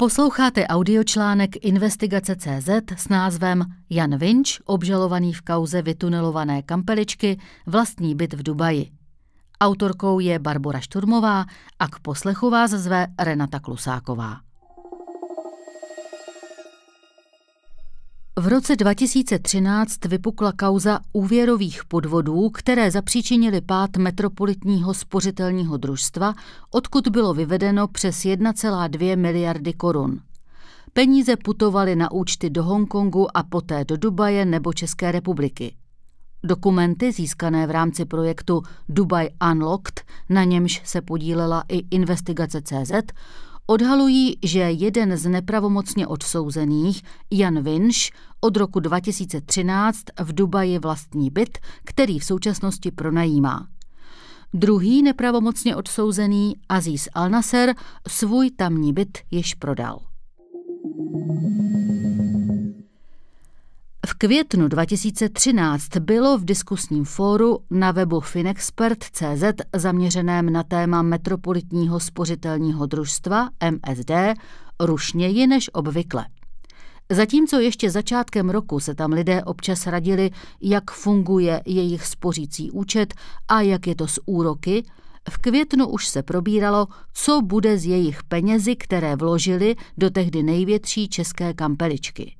Posloucháte audiočlánek Investigace.cz s názvem Jan Vinč, obžalovaný v kauze vytunelované kampeličky, vlastní byt v Dubaji. Autorkou je Barbora Šturmová a k poslechu vás zve Renata Klusáková. V roce 2013 vypukla kauza úvěrových podvodů, které zapříčinily pád metropolitního spořitelního družstva, odkud bylo vyvedeno přes 1,2 miliardy korun. Peníze putovaly na účty do Hongkongu a poté do Dubaje nebo České republiky. Dokumenty získané v rámci projektu Dubai Unlocked, na němž se podílela i investigace CZ, odhalují, že jeden z nepravomocně odsouzených, Jan Vinš, od roku 2013 v Dubaji vlastní byt, který v současnosti pronajímá. Druhý nepravomocně odsouzený, Aziz Al-Nasser, svůj tamní byt již prodal. thank you v květnu 2013 bylo v diskusním fóru na webu finexpert.cz zaměřeném na téma Metropolitního spořitelního družstva MSD rušněji než obvykle. Zatímco ještě začátkem roku se tam lidé občas radili, jak funguje jejich spořící účet a jak je to s úroky, v květnu už se probíralo, co bude z jejich penězi, které vložili do tehdy největší české kampeličky –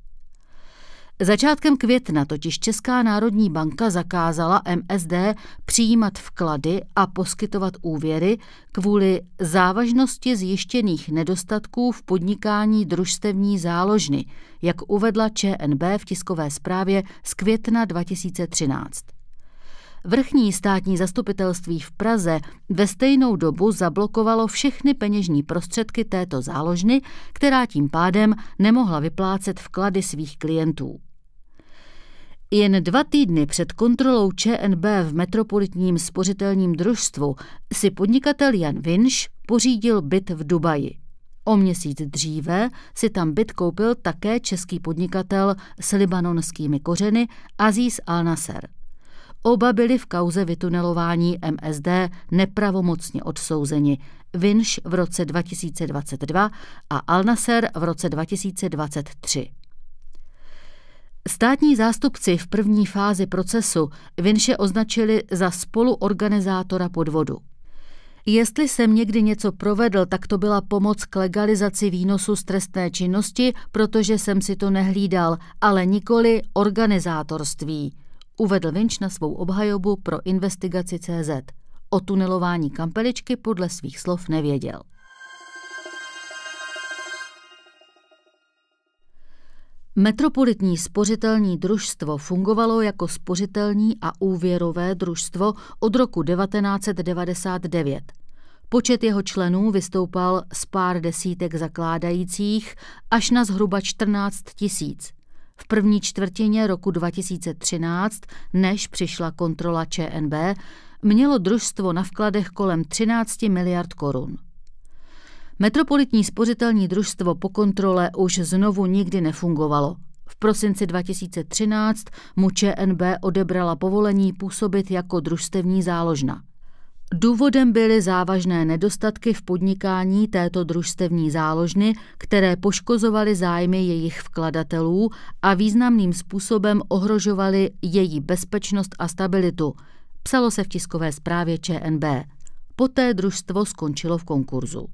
Začátkem května totiž Česká národní banka zakázala MSD přijímat vklady a poskytovat úvěry kvůli závažnosti zjištěných nedostatků v podnikání družstevní záložny, jak uvedla ČNB v tiskové zprávě z května 2013. Vrchní státní zastupitelství v Praze ve stejnou dobu zablokovalo všechny peněžní prostředky této záložny, která tím pádem nemohla vyplácet vklady svých klientů. Jen dva týdny před kontrolou ČNB v metropolitním spořitelním družstvu si podnikatel Jan Vinš pořídil byt v Dubaji. O měsíc dříve si tam byt koupil také český podnikatel s libanonskými kořeny Aziz Al-Nasser. Oba byli v kauze vytunelování MSD nepravomocně odsouzeni, Vinš v roce 2022 a Al-Nasser v roce 2023. Státní zástupci v první fázi procesu Vinše označili za spoluorganizátora podvodu. Jestli jsem někdy něco provedl, tak to byla pomoc k legalizaci výnosu z trestné činnosti, protože jsem si to nehlídal, ale nikoli organizátorství, uvedl Vinč na svou obhajobu pro investigaci CZ. O tunelování kampeličky podle svých slov nevěděl. Metropolitní spořitelní družstvo fungovalo jako spořitelní a úvěrové družstvo od roku 1999. Počet jeho členů vystoupal z pár desítek zakládajících až na zhruba 14 tisíc. V první čtvrtině roku 2013, než přišla kontrola ČNB, mělo družstvo na vkladech kolem 13 miliard korun. Metropolitní spořitelní družstvo po kontrole už znovu nikdy nefungovalo. V prosinci 2013 mu ČNB odebrala povolení působit jako družstevní záložna. Důvodem byly závažné nedostatky v podnikání této družstevní záložny, které poškozovaly zájmy jejich vkladatelů a významným způsobem ohrožovaly její bezpečnost a stabilitu, psalo se v tiskové zprávě ČNB. Poté družstvo skončilo v konkurzu.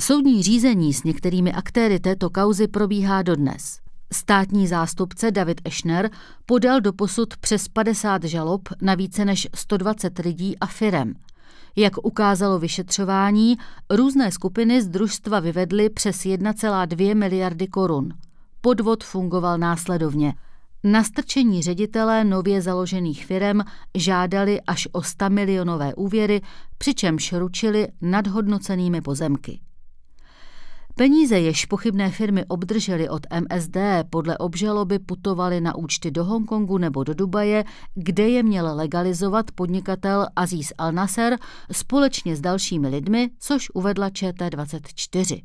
Soudní řízení s některými aktéry této kauzy probíhá dodnes. Státní zástupce David Eschner podal do posud přes 50 žalob na více než 120 lidí a firem. Jak ukázalo vyšetřování, různé skupiny z družstva vyvedly přes 1,2 miliardy korun. Podvod fungoval následovně. Nastrčení ředitelé nově založených firem žádali až o 100 milionové úvěry, přičemž ručili nadhodnocenými pozemky. Peníze, jež pochybné firmy obdržely od MSD, podle obžaloby putovaly na účty do Hongkongu nebo do Dubaje, kde je měl legalizovat podnikatel Aziz Al-Nasser společně s dalšími lidmi, což uvedla ČT24.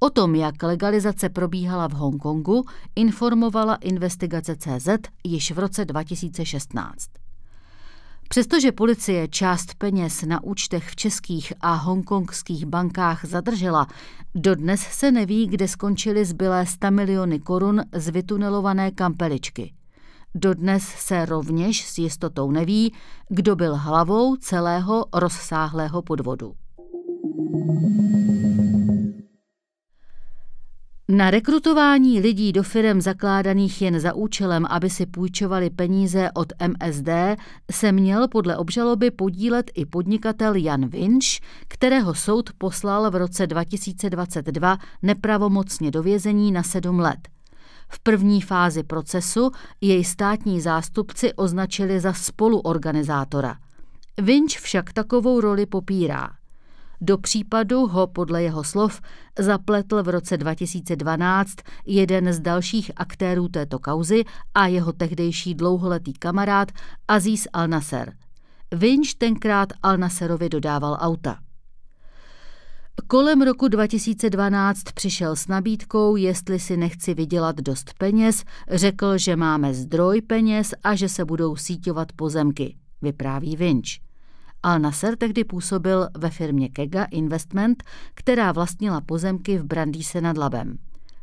O tom, jak legalizace probíhala v Hongkongu, informovala investigace CZ již v roce 2016. Přestože policie část peněz na účtech v českých a hongkongských bankách zadržela, dodnes se neví, kde skončily zbylé 100 miliony korun z vytunelované kampeličky. Dodnes se rovněž s jistotou neví, kdo byl hlavou celého rozsáhlého podvodu. Na rekrutování lidí do firm zakládaných jen za účelem, aby si půjčovali peníze od MSD, se měl podle obžaloby podílet i podnikatel Jan Vinš, kterého soud poslal v roce 2022 nepravomocně do vězení na sedm let. V první fázi procesu jej státní zástupci označili za spoluorganizátora. Vinč však takovou roli popírá. Do případu ho podle jeho slov zapletl v roce 2012 jeden z dalších aktérů této kauzy a jeho tehdejší dlouholetý kamarád Aziz Al-Nasser. Vinč tenkrát Al-Nasserovi dodával auta. Kolem roku 2012 přišel s nabídkou, jestli si nechci vydělat dost peněz, řekl, že máme zdroj peněz a že se budou síťovat pozemky, vypráví Vinč. Al-Nasser tehdy působil ve firmě Kega Investment, která vlastnila pozemky v Brandýse nad Labem.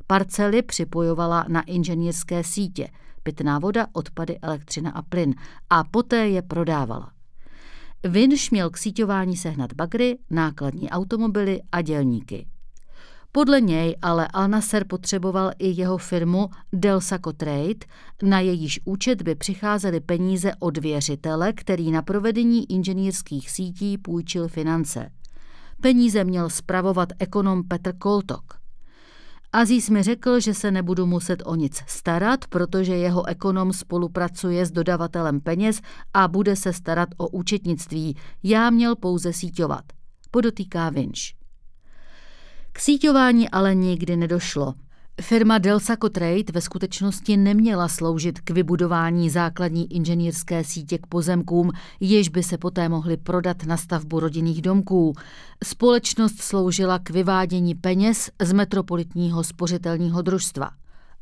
Parcely připojovala na inženýrské sítě, pitná voda, odpady, elektřina a plyn a poté je prodávala. Vinš měl k síťování sehnat bagry, nákladní automobily a dělníky. Podle něj ale Al-Nasser potřeboval i jeho firmu Delsaco Trade, na jejíž účet by přicházely peníze od věřitele, který na provedení inženýrských sítí půjčil finance. Peníze měl spravovat ekonom Petr Koltok. Aziz mi řekl, že se nebudu muset o nic starat, protože jeho ekonom spolupracuje s dodavatelem peněz a bude se starat o účetnictví. Já měl pouze síťovat. Podotýká Vinš. K síťování ale nikdy nedošlo. Firma Delsaco Trade ve skutečnosti neměla sloužit k vybudování základní inženýrské sítě k pozemkům, jež by se poté mohly prodat na stavbu rodinných domků. Společnost sloužila k vyvádění peněz z metropolitního spořitelního družstva.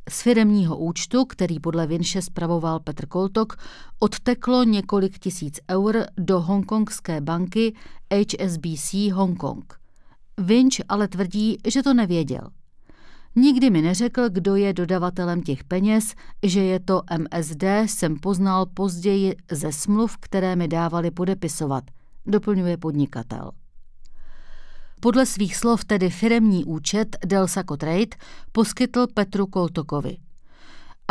Z firemního účtu, který podle Vinše spravoval Petr Koltok, odteklo několik tisíc eur do hongkongské banky HSBC Hong Kong. Vinč ale tvrdí, že to nevěděl. Nikdy mi neřekl, kdo je dodavatelem těch peněz, že je to MSD, jsem poznal později ze smluv, které mi dávali podepisovat, doplňuje podnikatel. Podle svých slov tedy firemní účet delsa Trade poskytl Petru Koltokovi –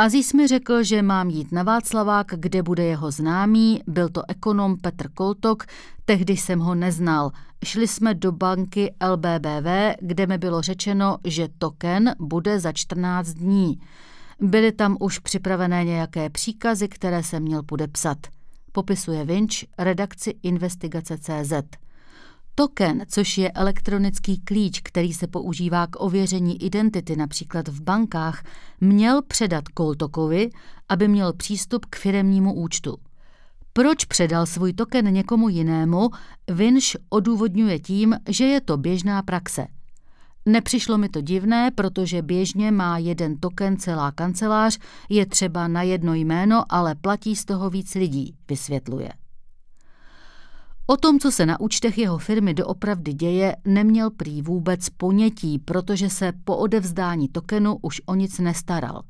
Aziz mi řekl, že mám jít na Václavák, kde bude jeho známý, byl to ekonom Petr Koltok, tehdy jsem ho neznal. Šli jsme do banky LBBV, kde mi bylo řečeno, že token bude za 14 dní. Byly tam už připravené nějaké příkazy, které jsem měl podepsat. Popisuje Vinč redakci investigace.cz. Token, což je elektronický klíč, který se používá k ověření identity například v bankách, měl předat Koltokovi, aby měl přístup k firemnímu účtu. Proč předal svůj token někomu jinému, Vinš odůvodňuje tím, že je to běžná praxe. Nepřišlo mi to divné, protože běžně má jeden token celá kancelář, je třeba na jedno jméno, ale platí z toho víc lidí, vysvětluje. O tom, co se na účtech jeho firmy doopravdy děje, neměl prý vůbec ponětí, protože se po odevzdání tokenu už o nic nestaral.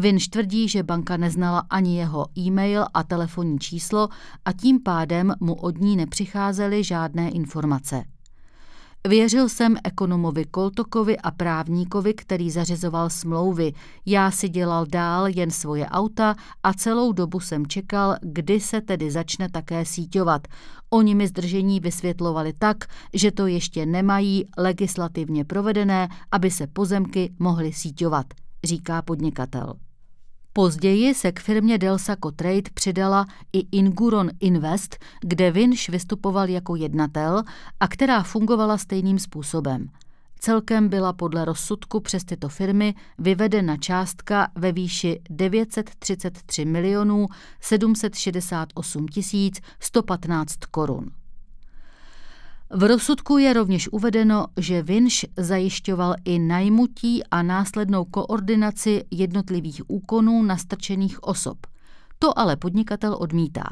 Vinš tvrdí, že banka neznala ani jeho e-mail a telefonní číslo a tím pádem mu od ní nepřicházely žádné informace. Věřil jsem ekonomovi Koltokovi a právníkovi, který zařizoval smlouvy. Já si dělal dál jen svoje auta a celou dobu jsem čekal, kdy se tedy začne také síťovat. Oni mi zdržení vysvětlovali tak, že to ještě nemají legislativně provedené, aby se pozemky mohly síťovat, říká podnikatel. Později se k firmě Delsaco Trade přidala i Inguron Invest, kde Vinš vystupoval jako jednatel a která fungovala stejným způsobem. Celkem byla podle rozsudku přes tyto firmy vyvedena částka ve výši 933 milionů 768 115 korun. V rozsudku je rovněž uvedeno, že Vinš zajišťoval i najmutí a následnou koordinaci jednotlivých úkonů nastrčených osob. To ale podnikatel odmítá.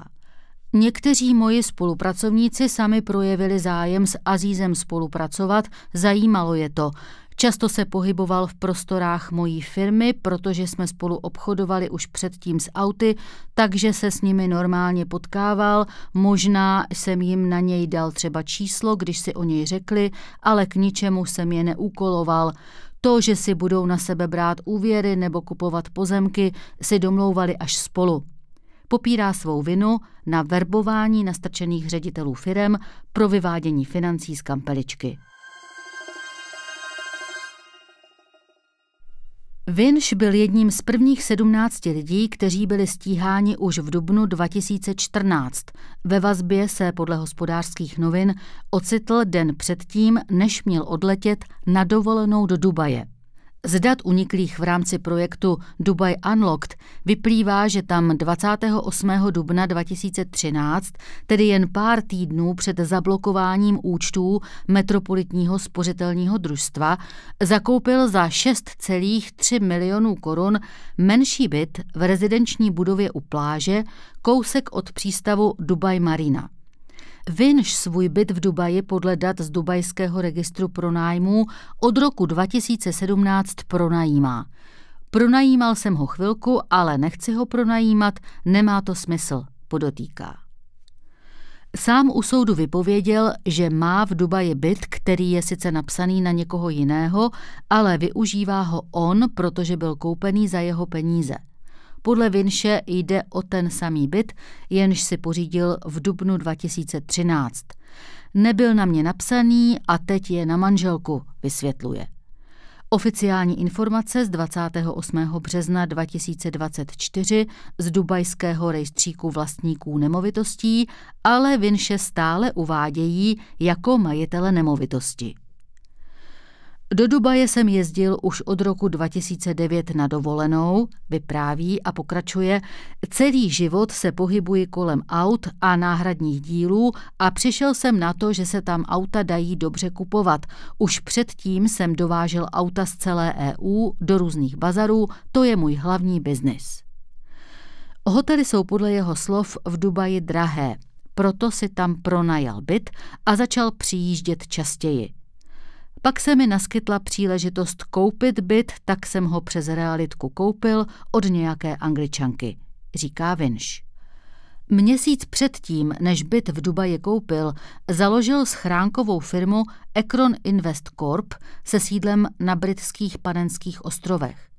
Někteří moji spolupracovníci sami projevili zájem s Azízem spolupracovat, zajímalo je to. Často se pohyboval v prostorách mojí firmy, protože jsme spolu obchodovali už předtím s auty, takže se s nimi normálně potkával. Možná jsem jim na něj dal třeba číslo, když si o něj řekli, ale k ničemu jsem je neúkoloval. To, že si budou na sebe brát úvěry nebo kupovat pozemky, si domlouvali až spolu popírá svou vinu na verbování nastrčených ředitelů firem pro vyvádění financí z kampeličky. Vinš byl jedním z prvních 17 lidí, kteří byli stíháni už v dubnu 2014. Ve vazbě se podle hospodářských novin ocitl den předtím, než měl odletět na dovolenou do Dubaje. Z dat uniklých v rámci projektu Dubai Unlocked vyplývá, že tam 28. dubna 2013, tedy jen pár týdnů před zablokováním účtů Metropolitního spořitelního družstva, zakoupil za 6,3 milionů korun menší byt v rezidenční budově u pláže kousek od přístavu Dubai Marina. Vinš svůj byt v Dubaji podle dat z Dubajského registru pronájmů od roku 2017 pronajímá. Pronajímal jsem ho chvilku, ale nechci ho pronajímat, nemá to smysl, podotýká. Sám u soudu vypověděl, že má v Dubaji byt, který je sice napsaný na někoho jiného, ale využívá ho on, protože byl koupený za jeho peníze – podle Vinše jde o ten samý byt, jenž si pořídil v dubnu 2013. Nebyl na mě napsaný a teď je na manželku, vysvětluje. Oficiální informace z 28. března 2024 z dubajského rejstříku vlastníků nemovitostí ale Vinše stále uvádějí jako majitele nemovitosti. Do Dubaje jsem jezdil už od roku 2009 na dovolenou, vypráví a pokračuje. Celý život se pohybuji kolem aut a náhradních dílů a přišel jsem na to, že se tam auta dají dobře kupovat. Už předtím jsem dovážel auta z celé EU do různých bazarů, to je můj hlavní biznis. Hotely jsou podle jeho slov v Dubaji drahé, proto si tam pronajal byt a začal přijíždět častěji. Pak se mi naskytla příležitost koupit byt, tak jsem ho přes realitku koupil od nějaké angličanky, říká Vinš. Měsíc předtím, než byt v Dubaji koupil, založil schránkovou firmu Ekron Invest Corp se sídlem na britských panenských ostrovech.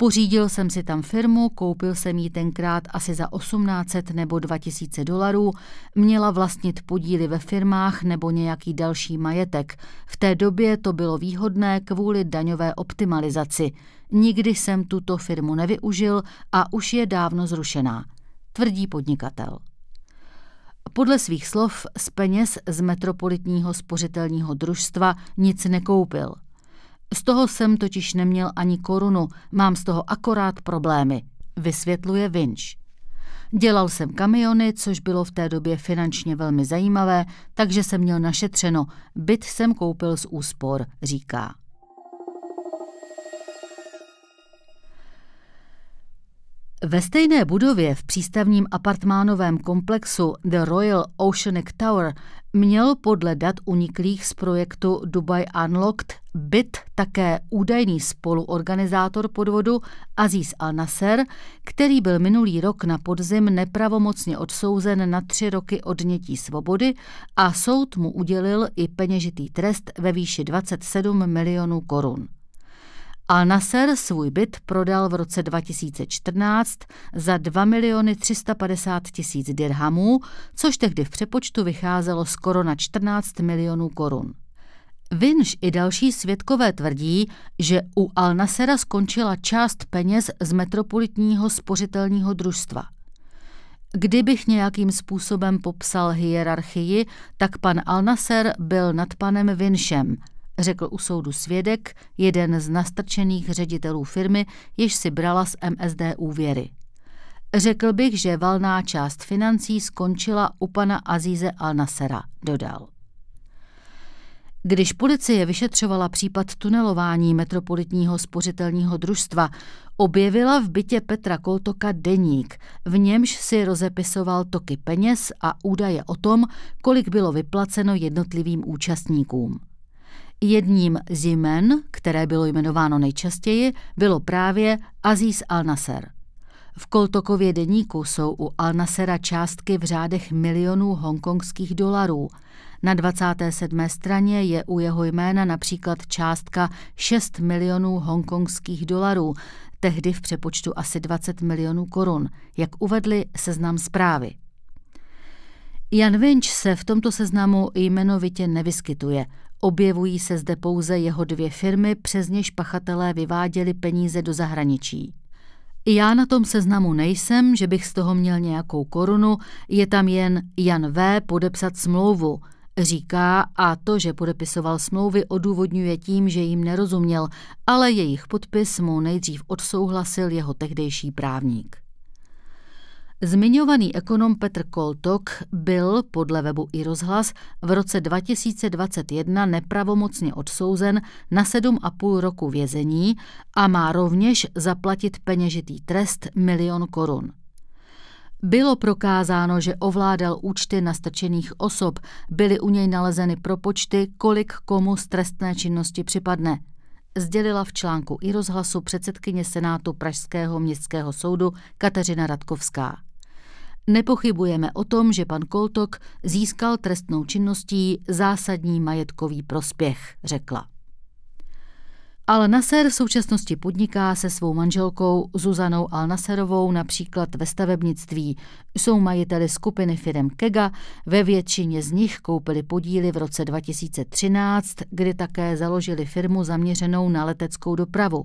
Pořídil jsem si tam firmu, koupil jsem ji tenkrát asi za 1800 nebo 2000 dolarů, měla vlastnit podíly ve firmách nebo nějaký další majetek. V té době to bylo výhodné kvůli daňové optimalizaci. Nikdy jsem tuto firmu nevyužil a už je dávno zrušená, tvrdí podnikatel. Podle svých slov z peněz z metropolitního spořitelního družstva nic nekoupil – z toho jsem totiž neměl ani korunu, mám z toho akorát problémy, vysvětluje Vinč. Dělal jsem kamiony, což bylo v té době finančně velmi zajímavé, takže jsem měl našetřeno. Byt jsem koupil z úspor, říká. Ve stejné budově v přístavním apartmánovém komplexu The Royal Oceanic Tower měl podle dat uniklých z projektu Dubai Unlocked byt také údajný spoluorganizátor podvodu Aziz Al-Nasser, který byl minulý rok na podzim nepravomocně odsouzen na tři roky odnětí svobody a soud mu udělil i peněžitý trest ve výši 27 milionů korun. Al-Nasser svůj byt prodal v roce 2014 za 2 miliony 350 tisíc dirhamů, což tehdy v přepočtu vycházelo skoro na 14 milionů korun. Vinš i další svědkové tvrdí, že u Al-Nasera skončila část peněz z metropolitního spořitelního družstva. Kdybych nějakým způsobem popsal hierarchii, tak pan Al-Nasser byl nad panem Vinšem – řekl u soudu svědek, jeden z nastrčených ředitelů firmy, jež si brala z MSD úvěry. Řekl bych, že valná část financí skončila u pana Azize Al-Nasera, dodal. Když policie vyšetřovala případ tunelování metropolitního spořitelního družstva, objevila v bytě Petra Koltoka deník, v němž si rozepisoval toky peněz a údaje o tom, kolik bylo vyplaceno jednotlivým účastníkům. Jedním z jmen, které bylo jmenováno nejčastěji, bylo právě Aziz al-Nasser. V Koltokově deníku jsou u al-Nasera částky v řádech milionů hongkongských dolarů. Na 27. straně je u jeho jména například částka 6 milionů hongkongských dolarů, tehdy v přepočtu asi 20 milionů korun, jak uvedli seznam zprávy. Jan Vinč se v tomto seznamu jmenovitě nevyskytuje, Objevují se zde pouze jeho dvě firmy, přes něž pachatelé vyváděli peníze do zahraničí. I já na tom seznamu nejsem, že bych z toho měl nějakou korunu, je tam jen Jan V. podepsat smlouvu. Říká a to, že podepisoval smlouvy, odůvodňuje tím, že jim nerozuměl, ale jejich podpis mu nejdřív odsouhlasil jeho tehdejší právník. Zmiňovaný ekonom Petr Koltok byl podle webu i rozhlas v roce 2021 nepravomocně odsouzen na 7,5 roku vězení a má rovněž zaplatit peněžitý trest milion korun. Bylo prokázáno, že ovládal účty nastrčených osob, byly u něj nalezeny propočty, kolik komu z trestné činnosti připadne – sdělila v článku i rozhlasu předsedkyně Senátu Pražského městského soudu Kateřina Radkovská. Nepochybujeme o tom, že pan Koltok získal trestnou činností zásadní majetkový prospěch, řekla. Al-Nasser v současnosti podniká se svou manželkou Zuzanou Al-Nasserovou například ve stavebnictví. Jsou majiteli skupiny firm Kega, ve většině z nich koupili podíly v roce 2013, kdy také založili firmu zaměřenou na leteckou dopravu.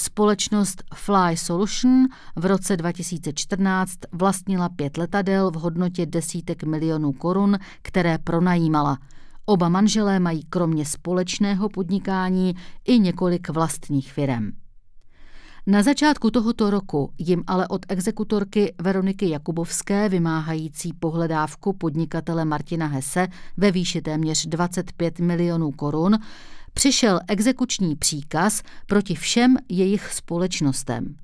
Společnost Fly Solution v roce 2014 vlastnila pět letadel v hodnotě desítek milionů korun, které pronajímala. Oba manželé mají kromě společného podnikání i několik vlastních firem. Na začátku tohoto roku jim ale od exekutorky Veroniky Jakubovské vymáhající pohledávku podnikatele Martina Hese ve výši téměř 25 milionů korun přišel exekuční příkaz proti všem jejich společnostem.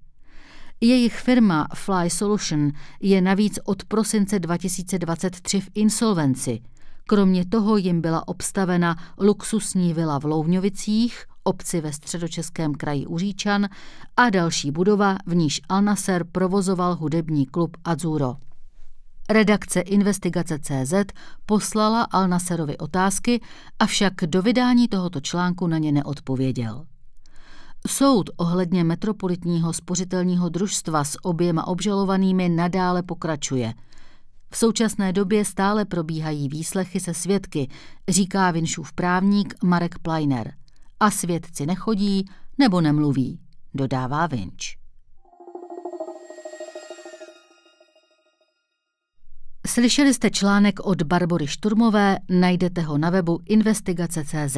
Jejich firma Fly Solution je navíc od prosince 2023 v insolvenci. Kromě toho jim byla obstavena luxusní vila v Louvňovicích, obci ve středočeském kraji Uříčan a další budova, v níž Alnaser provozoval hudební klub Azuro. Redakce Investigace.cz poslala Alnaserovi otázky, avšak do vydání tohoto článku na ně neodpověděl. Soud ohledně metropolitního spořitelního družstva s oběma obžalovanými nadále pokračuje. V současné době stále probíhají výslechy se svědky, říká Vinšův právník Marek Pleiner. A svědci nechodí nebo nemluví, dodává Vinč. Slyšeli jste článek od Barbory Šturmové, najdete ho na webu investigace.cz.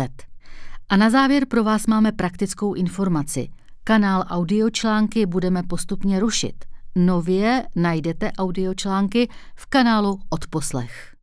A na závěr pro vás máme praktickou informaci. Kanál audiočlánky budeme postupně rušit. Nově najdete audiočlánky v kanálu Odposlech.